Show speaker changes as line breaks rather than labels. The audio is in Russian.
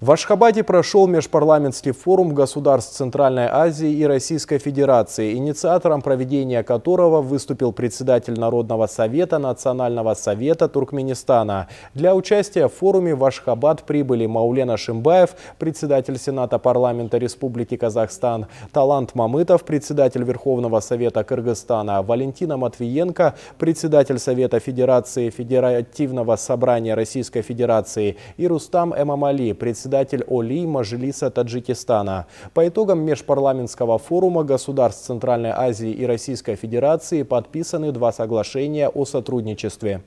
В Ашхабаде прошел межпарламентский форум государств Центральной Азии и Российской Федерации, инициатором проведения которого выступил председатель Народного совета Национального совета Туркменистана. Для участия в форуме в Ашхабад прибыли Маулена Шимбаев, председатель Сената парламента Республики Казахстан, Талант Мамытов, председатель Верховного совета Кыргызстана, Валентина Матвиенко, председатель Совета Федерации Федеративного собрания Российской Федерации и Рустам Эмамали, председатель председатель Оли Мажилиса Таджикистана. По итогам межпарламентского форума государств Центральной Азии и Российской Федерации подписаны два соглашения о сотрудничестве.